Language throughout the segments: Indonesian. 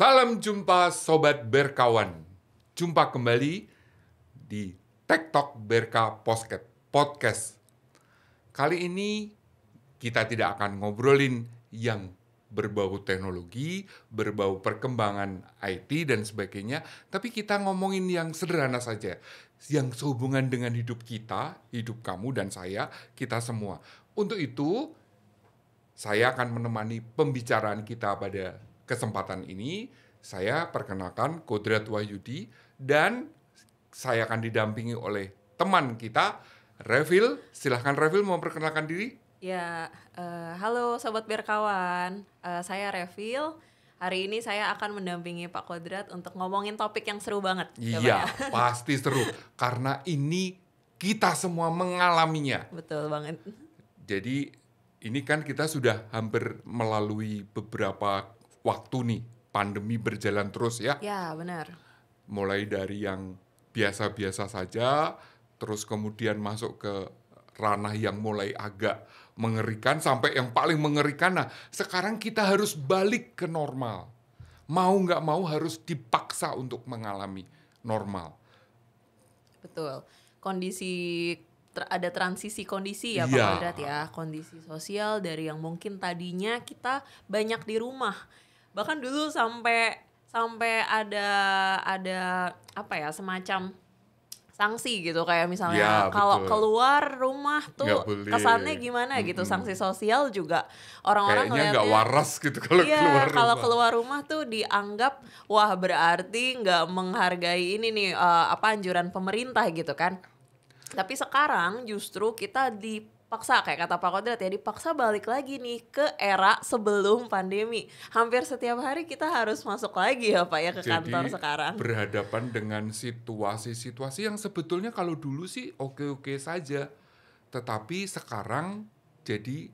Salam jumpa sobat berkawan. Jumpa kembali di Tektok Berka Podcast. Kali ini kita tidak akan ngobrolin yang berbau teknologi, berbau perkembangan IT dan sebagainya, tapi kita ngomongin yang sederhana saja, yang sehubungan dengan hidup kita, hidup kamu dan saya, kita semua. Untuk itu, saya akan menemani pembicaraan kita pada kesempatan ini saya perkenalkan Kodrat Wahyudi dan saya akan didampingi oleh teman kita Revil. Silahkan Revil memperkenalkan diri. Ya, uh, halo sobat berkawan. Uh, eh, saya Revil. Hari ini saya akan mendampingi Pak Kodrat untuk ngomongin topik yang seru banget. Iya, ya. pasti seru karena ini kita semua mengalaminya. Betul banget. Jadi ini kan kita sudah hampir melalui beberapa waktu nih pandemi berjalan terus ya. Ya benar. Mulai dari yang biasa-biasa saja, terus kemudian masuk ke ranah yang mulai agak mengerikan sampai yang paling mengerikan. Nah sekarang kita harus balik ke normal. Mau nggak mau harus dipaksa untuk mengalami normal. Betul. Kondisi ada transisi kondisi ya Pak yeah. Kodrat ya kondisi sosial dari yang mungkin tadinya kita banyak di rumah bahkan dulu sampai sampai ada ada apa ya semacam sanksi gitu kayak misalnya ya, kalau keluar rumah tuh kesannya gimana -hmm. gitu sanksi sosial juga orang-orang kayaknya nggak waras gitu kalau iya, keluar rumah keluar rumah tuh dianggap wah berarti nggak menghargai ini nih uh, apa anjuran pemerintah gitu kan tapi sekarang justru kita di paksa kayak kata Pak Kodrat ya dipaksa balik lagi nih ke era sebelum pandemi. Hampir setiap hari kita harus masuk lagi ya Pak ya ke Jadi, kantor sekarang. berhadapan dengan situasi-situasi yang sebetulnya kalau dulu sih oke-oke saja. Tetapi sekarang jadi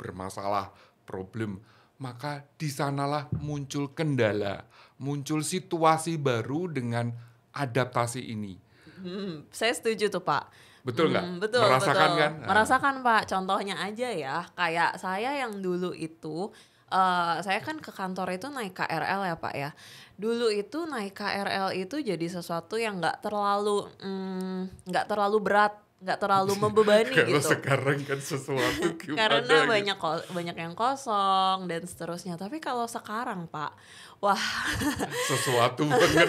bermasalah, problem. Maka di sanalah muncul kendala, muncul situasi baru dengan adaptasi ini. Hmm, saya setuju tuh Pak Betul nggak? Hmm, betul. Merasakan betul. kan? Nah. Merasakan Pak. Contohnya aja ya, kayak saya yang dulu itu Uh, saya kan ke kantor itu naik KRL ya pak ya. Dulu itu naik KRL itu jadi sesuatu yang nggak terlalu mm, nggak hmm, terlalu berat nggak terlalu membebani gitu. sekarang kan sesuatu karena gitu. banyak gitu. banyak yang kosong dan seterusnya. Tapi kalau sekarang Pak, wah sesuatu banget.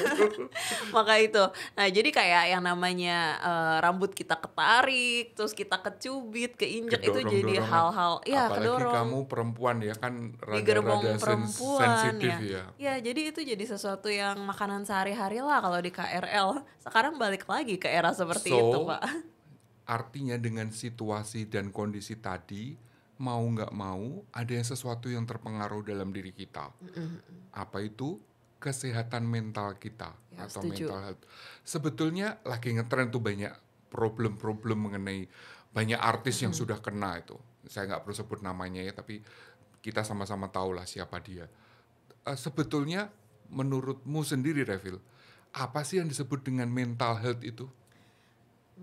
Maka itu. Nah jadi kayak yang namanya uh, rambut kita ketarik, terus kita kecubit, keinjek injek itu jadi hal-hal ya Apalagi kedorong. kamu perempuan ya kan rada-rada sens sensitif iya. ya. ya. Ya jadi itu jadi sesuatu yang makanan sehari-hari lah kalau di KRL. Sekarang balik lagi ke era seperti so, itu Pak. Artinya dengan situasi dan kondisi tadi mau nggak mau ada yang sesuatu yang terpengaruh dalam diri kita. Apa itu? Kesehatan mental kita ya, atau setuju. mental health. Sebetulnya lagi ngetren tuh banyak problem-problem mengenai banyak artis yang sudah kena itu. Saya nggak perlu sebut namanya ya, tapi kita sama-sama tahu lah siapa dia. Uh, sebetulnya menurutmu sendiri, Revil, apa sih yang disebut dengan mental health itu?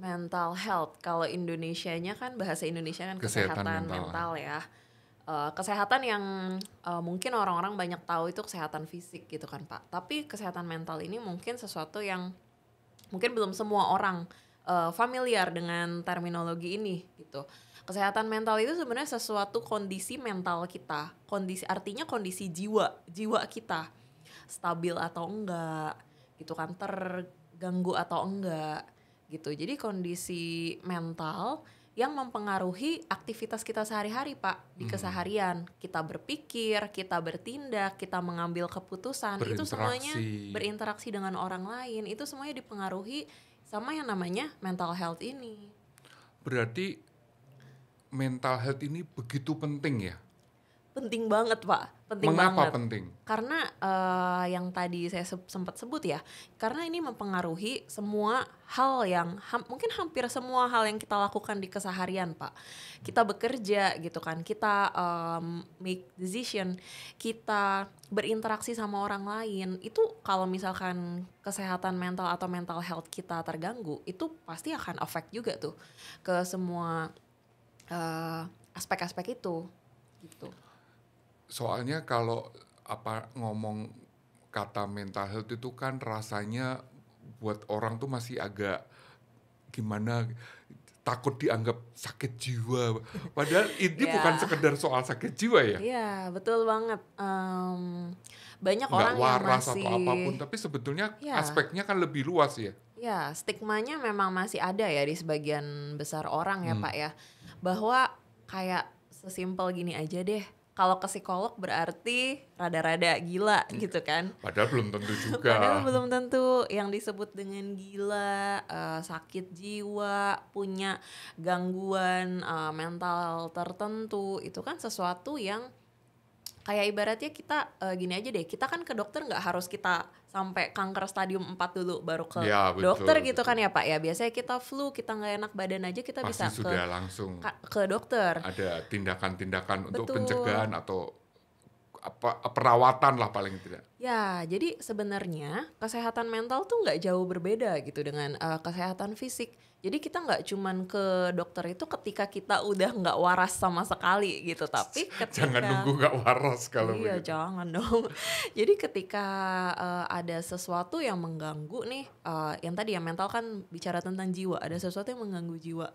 mental health. Kalau Indonesia-nya kan bahasa Indonesia kan kesehatan, kesehatan mental, mental ah. ya. Uh, kesehatan yang uh, mungkin orang-orang banyak tahu itu kesehatan fisik gitu kan Pak. Tapi kesehatan mental ini mungkin sesuatu yang mungkin belum semua orang uh, familiar dengan terminologi ini gitu. Kesehatan mental itu sebenarnya sesuatu kondisi mental kita, kondisi artinya kondisi jiwa, jiwa kita stabil atau enggak gitu kan terganggu atau enggak gitu. Jadi kondisi mental yang mempengaruhi aktivitas kita sehari-hari, Pak, di hmm. keseharian. Kita berpikir, kita bertindak, kita mengambil keputusan, itu semuanya berinteraksi dengan orang lain. Itu semuanya dipengaruhi sama yang namanya mental health ini. Berarti mental health ini begitu penting ya penting banget pak penting Mengapa banget penting karena uh, yang tadi saya sempat sebut ya karena ini mempengaruhi semua hal yang ha mungkin hampir semua hal yang kita lakukan di keseharian pak kita bekerja gitu kan kita um, make decision kita berinteraksi sama orang lain itu kalau misalkan kesehatan mental atau mental health kita terganggu itu pasti akan affect juga tuh ke semua eh, aspek-aspek uh, aspek -aspek itu gitu soalnya kalau apa ngomong kata mental health itu kan rasanya buat orang tuh masih agak gimana takut dianggap sakit jiwa padahal ini yeah. bukan sekedar soal sakit jiwa ya iya yeah, betul banget um, banyak Nggak orang yang masih atau apapun tapi sebetulnya yeah. aspeknya kan lebih luas ya ya stigmanya memang masih ada ya di sebagian besar orang ya hmm. pak ya bahwa kayak sesimpel gini aja deh kalau ke psikolog berarti rada-rada gila iya. gitu kan padahal belum tentu juga padahal belum tentu yang disebut dengan gila uh, sakit jiwa punya gangguan uh, mental tertentu itu kan sesuatu yang kayak ibaratnya kita uh, gini aja deh kita kan ke dokter nggak harus kita sampai kanker stadium 4 dulu baru ke ya, betul, dokter gitu betul. gitu kan ya pak ya biasanya kita flu kita nggak enak badan aja kita Pasti bisa sudah ke langsung ke dokter ada tindakan-tindakan untuk pencegahan atau apa perawatan lah paling tidak. Ya, jadi sebenarnya kesehatan mental tuh nggak jauh berbeda gitu dengan uh, kesehatan fisik. Jadi kita nggak cuman ke dokter itu ketika kita udah nggak waras sama sekali gitu, tapi ketika jangan nunggu nggak waras kalau iya begitu. jangan dong. Jadi ketika uh, ada sesuatu yang mengganggu nih, uh, yang tadi ya mental kan bicara tentang jiwa, ada sesuatu yang mengganggu jiwa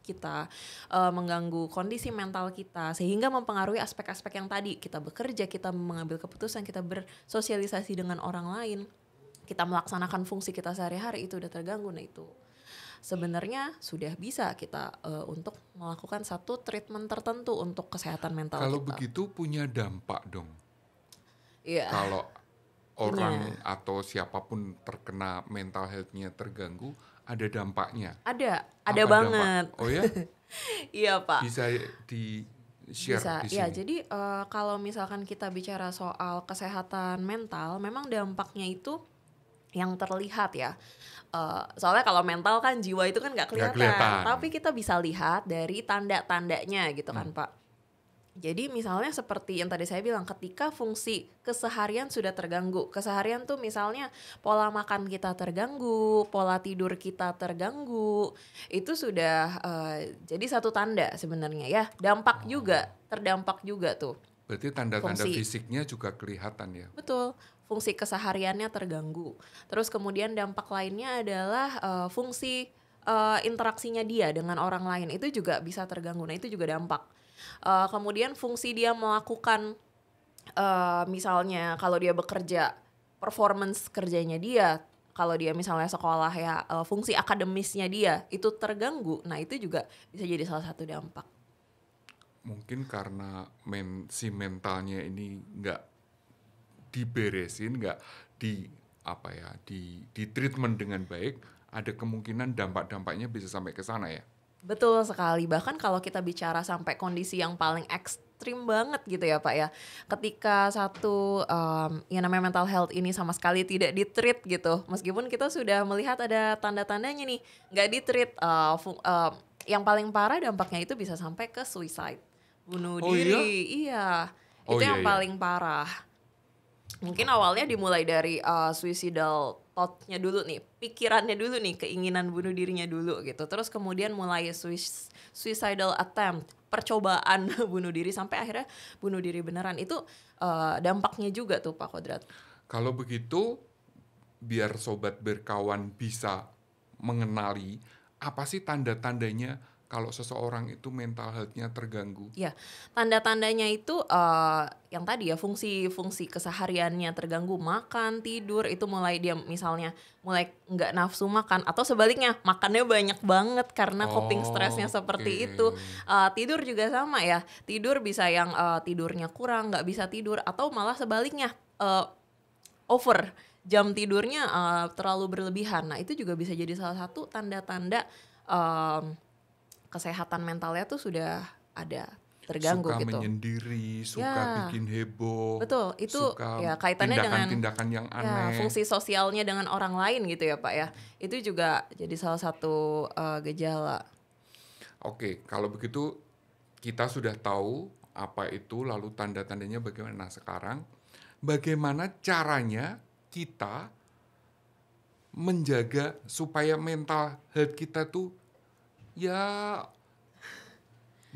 kita, uh, mengganggu kondisi mental kita, sehingga mempengaruhi aspek-aspek yang tadi kita bekerja, kita mengambil keputusan, kita bersosialisasi dengan orang lain, kita melaksanakan fungsi kita sehari-hari itu udah terganggu, nah itu sebenarnya sudah bisa kita uh, untuk melakukan satu treatment tertentu untuk kesehatan mental kalau kita. begitu punya dampak dong yeah. kalau iya. orang yeah. atau siapapun terkena mental health-nya terganggu ada dampaknya ada ada Apa banget dampak? oh ya iya pak bisa di share bisa ya jadi uh, kalau misalkan kita bicara soal kesehatan mental memang dampaknya itu yang terlihat ya. Eh, soalnya kalau mental kan jiwa itu kan nggak kelihatan, gak kelihatan, tapi kita bisa lihat dari tanda-tandanya gitu kan hmm. Pak. Jadi misalnya seperti yang tadi saya bilang ketika fungsi keseharian sudah terganggu. Keseharian tuh misalnya pola makan kita terganggu, pola tidur kita terganggu. Itu sudah uh, jadi satu tanda sebenarnya ya. Dampak oh. juga, terdampak juga tuh. Berarti tanda-tanda fisiknya juga kelihatan ya. Betul fungsi kesehariannya terganggu. Terus kemudian dampak lainnya adalah uh, fungsi uh, interaksinya dia dengan orang lain itu juga bisa terganggu. Nah, itu juga dampak. Uh, kemudian fungsi dia melakukan uh, misalnya kalau dia bekerja performance kerjanya dia kalau dia misalnya sekolah ya fungsi akademisnya dia itu terganggu nah itu juga bisa jadi salah satu dampak mungkin karena men si mentalnya ini nggak diberesin, nggak di apa ya, di di treatment dengan baik, ada kemungkinan dampak-dampaknya bisa sampai ke sana ya. Betul sekali. Bahkan kalau kita bicara sampai kondisi yang paling ekstrim banget gitu ya Pak ya. Ketika satu um, yang namanya mental health ini sama sekali tidak di ditreat gitu. Meskipun kita sudah melihat ada tanda-tandanya nih. Nggak ditreat. Uh, eh, fung, uh, eh, yang paling parah dampaknya itu bisa sampai ke suicide. Bunuh oh, iya? diri. Iya. iya. Oh, itu iya, yang iya. paling parah mungkin awalnya dimulai dari uh, suicidal thoughtnya dulu nih, pikirannya dulu nih, keinginan bunuh dirinya dulu gitu. Terus kemudian mulai suicidal attempt, percobaan bunuh diri sampai akhirnya bunuh diri beneran. Itu uh, dampaknya juga tuh Pak Kodrat. Kalau begitu biar sobat berkawan bisa mengenali apa sih tanda-tandanya kalau seseorang itu mental health-nya terganggu? Ya, tanda-tandanya itu uh, yang tadi ya fungsi-fungsi kesehariannya terganggu, makan, tidur itu mulai dia misalnya mulai nggak nafsu makan atau sebaliknya makannya banyak banget karena oh, coping stresnya seperti itu. Uh, tidur juga sama ya, tidur bisa yang uh, tidurnya kurang, nggak bisa tidur atau malah sebaliknya uh, over jam tidurnya uh, terlalu berlebihan. Nah itu juga bisa jadi salah satu tanda-tanda kesehatan mentalnya tuh sudah ada terganggu suka gitu. Suka menyendiri, suka ya. bikin heboh. Betul, itu suka ya kaitannya tindakan, dengan tindakan yang ya, aneh. Ya, fungsi sosialnya dengan orang lain gitu ya, Pak ya. Itu juga jadi salah satu uh, gejala. Oke, kalau begitu kita sudah tahu apa itu lalu tanda-tandanya bagaimana. Nah, sekarang bagaimana caranya kita menjaga supaya mental health kita tuh ya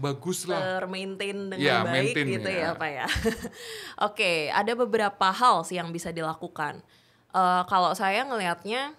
bagus lah termaintain dengan ya, baik maintain, gitu ya, ya pak ya oke okay, ada beberapa hal sih yang bisa dilakukan uh, kalau saya ngelihatnya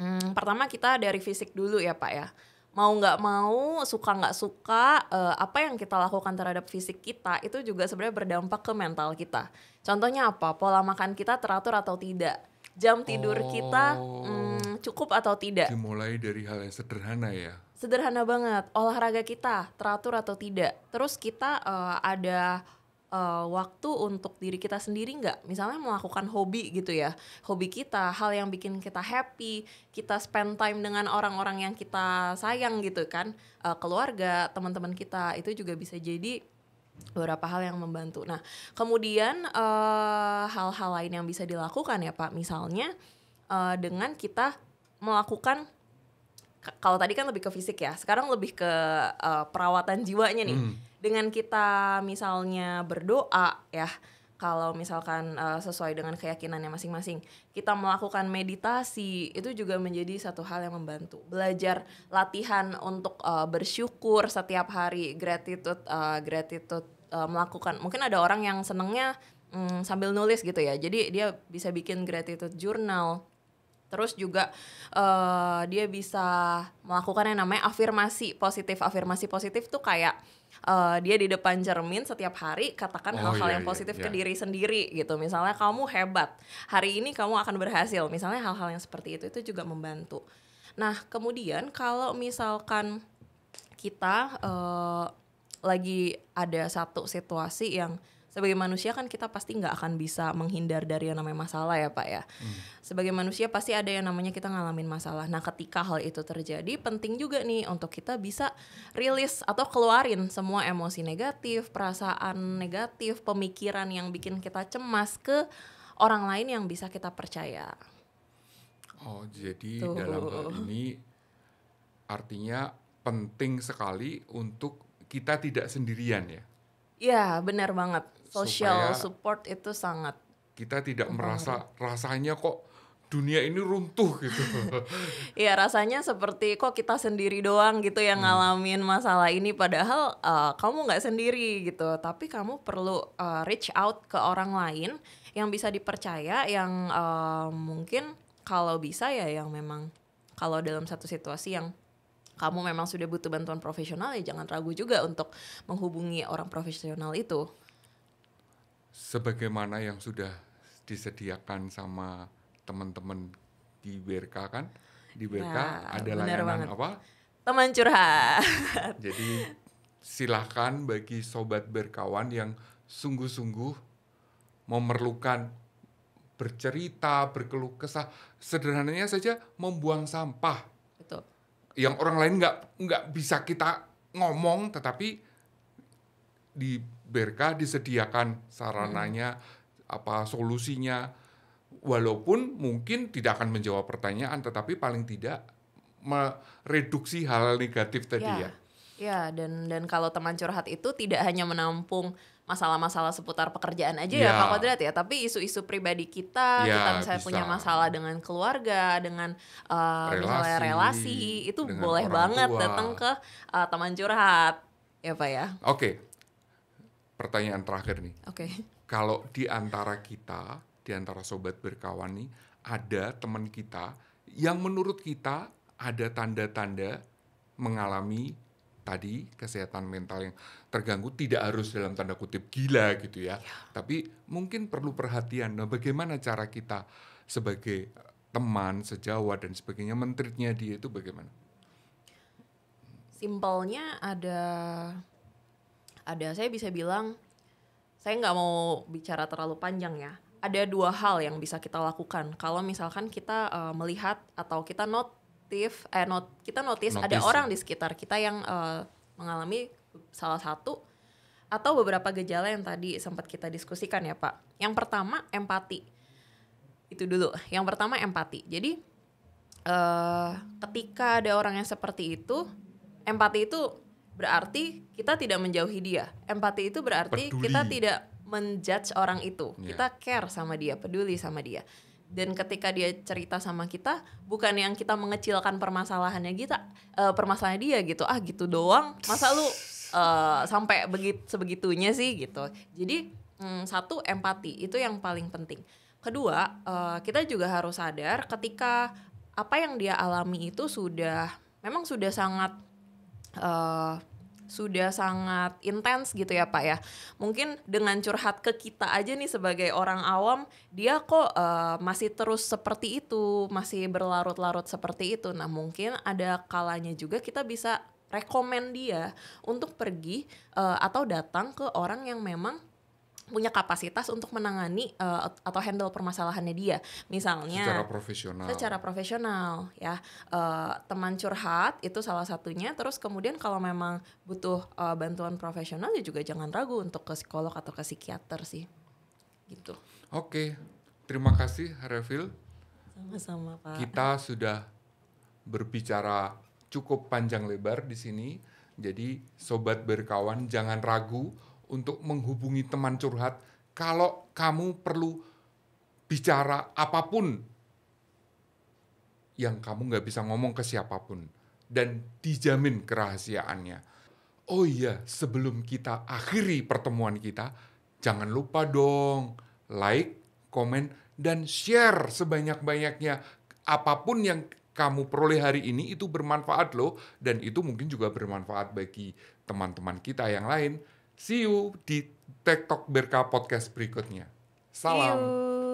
hmm, pertama kita dari fisik dulu ya pak ya mau nggak mau suka nggak suka uh, apa yang kita lakukan terhadap fisik kita itu juga sebenarnya berdampak ke mental kita contohnya apa pola makan kita teratur atau tidak jam tidur oh, kita hmm, cukup atau tidak dimulai dari hal yang sederhana ya sederhana banget olahraga kita teratur atau tidak terus kita uh, ada uh, waktu untuk diri kita sendiri nggak misalnya melakukan hobi gitu ya hobi kita hal yang bikin kita happy kita spend time dengan orang-orang yang kita sayang gitu kan uh, keluarga teman-teman kita itu juga bisa jadi beberapa hal yang membantu nah kemudian hal-hal uh, lain yang bisa dilakukan ya pak misalnya uh, dengan kita melakukan kalau tadi kan lebih ke fisik ya, sekarang lebih ke uh, perawatan jiwanya nih. Mm. Dengan kita misalnya berdoa ya, kalau misalkan uh, sesuai dengan keyakinannya masing-masing, kita melakukan meditasi itu juga menjadi satu hal yang membantu. Belajar latihan untuk uh, bersyukur setiap hari, gratitude, uh, gratitude melakukan. Mungkin ada orang yang senengnya mm, sambil nulis gitu ya, jadi dia bisa bikin gratitude journal terus juga uh, dia bisa melakukan yang namanya afirmasi positif afirmasi positif tuh kayak uh, dia di depan cermin setiap hari katakan oh, hal-hal oh, iya, yang iya, positif iya, iya. ke diri sendiri gitu misalnya kamu hebat hari ini kamu akan berhasil misalnya hal-hal yang seperti itu itu juga membantu nah kemudian kalau misalkan kita uh, lagi ada satu situasi yang sebagai manusia kan kita pasti nggak akan bisa menghindar dari yang namanya masalah ya pak ya. Hmm. Sebagai manusia pasti ada yang namanya kita ngalamin masalah. Nah ketika hal itu terjadi penting juga nih untuk kita bisa rilis atau keluarin semua emosi negatif, perasaan negatif, pemikiran yang bikin kita cemas ke orang lain yang bisa kita percaya. Oh jadi Tuh. dalam hal ini artinya penting sekali untuk kita tidak sendirian ya. Iya, benar banget. Social Supaya support itu sangat kita tidak merasa rasanya kok dunia ini runtuh gitu. Iya rasanya seperti kok kita sendiri doang gitu yang hmm. ngalamin masalah ini padahal uh, kamu nggak sendiri gitu tapi kamu perlu uh, reach out ke orang lain yang bisa dipercaya yang uh, mungkin kalau bisa ya yang memang kalau dalam satu situasi yang kamu memang sudah butuh bantuan profesional ya jangan ragu juga untuk menghubungi orang profesional itu. Sebagaimana yang sudah disediakan sama teman-teman di BRK kan? Di BRK ya, ada layanan apa? Teman curhat. Jadi silahkan bagi sobat berkawan yang sungguh-sungguh memerlukan bercerita, berkeluh kesah, sederhananya saja membuang sampah yang orang lain nggak nggak bisa kita ngomong tetapi di BRK disediakan sarananya hmm. apa solusinya walaupun mungkin tidak akan menjawab pertanyaan tetapi paling tidak mereduksi hal, negatif tadi ya. Ya, ya dan dan kalau teman curhat itu tidak hanya menampung masalah-masalah seputar pekerjaan aja yeah. ya Pak iya. Kodrat ya, tapi isu-isu pribadi kita, yeah, kita misalnya bisa. punya masalah dengan keluarga, dengan uh, relasi, misalnya relasi, itu boleh banget datang ke uh, teman curhat, ya Pak ya. Oke, okay. pertanyaan terakhir nih. Oke. Okay. Kalau di antara kita, di antara sobat berkawan nih, ada teman kita yang menurut kita ada tanda-tanda mengalami tadi kesehatan mental yang terganggu tidak harus dalam tanda kutip gila gitu ya, ya. tapi mungkin perlu perhatian nah bagaimana cara kita sebagai eh, teman sejawat dan sebagainya menteritnya dia itu bagaimana simpelnya ada ada saya bisa bilang saya nggak mau bicara terlalu panjang ya ada dua hal yang bisa kita lakukan kalau misalkan kita uh, melihat atau kita not aktif eh not, kita notice, notice ada orang di sekitar kita yang uh, mengalami salah satu atau beberapa gejala yang tadi sempat kita diskusikan ya Pak. Yang pertama empati. Itu dulu. Yang pertama empati. Jadi uh, ketika ada orang yang seperti itu, empati itu berarti kita tidak menjauhi dia. Empati itu berarti peduli. kita tidak menjudge orang itu. Yeah. Kita care sama dia, peduli sama dia dan ketika dia cerita sama kita bukan yang kita mengecilkan permasalahannya kita uh, permasalahannya dia gitu ah gitu doang masa lu uh, sampai begitu sebegitunya sih gitu jadi um, satu empati itu yang paling penting kedua uh, kita juga harus sadar ketika apa yang dia alami itu sudah memang sudah sangat uh, sudah sangat intens gitu ya Pak ya. Mungkin dengan curhat ke kita aja nih sebagai orang awam, dia kok uh, masih terus seperti itu, masih berlarut-larut seperti itu. Nah mungkin ada kalanya juga kita bisa rekomend dia untuk pergi uh, atau datang ke orang yang memang punya kapasitas untuk menangani uh, atau handle permasalahannya dia. Misalnya secara profesional. Secara profesional ya. Uh, teman curhat itu salah satunya. Terus kemudian kalau memang butuh uh, bantuan profesional ya juga jangan ragu untuk ke psikolog atau ke psikiater sih. Gitu. Oke. Terima kasih Revil. Sama-sama, Pak. Kita sudah berbicara cukup panjang lebar di sini. Jadi sobat berkawan jangan ragu untuk menghubungi teman curhat kalau kamu perlu bicara apapun yang kamu nggak bisa ngomong ke siapapun dan dijamin kerahasiaannya. Oh iya, sebelum kita akhiri pertemuan kita, jangan lupa dong like, komen, dan share sebanyak-banyaknya. Apapun yang kamu peroleh hari ini itu bermanfaat loh dan itu mungkin juga bermanfaat bagi teman-teman kita yang lain. See you di TikTok Berka Podcast berikutnya. Salam. See you.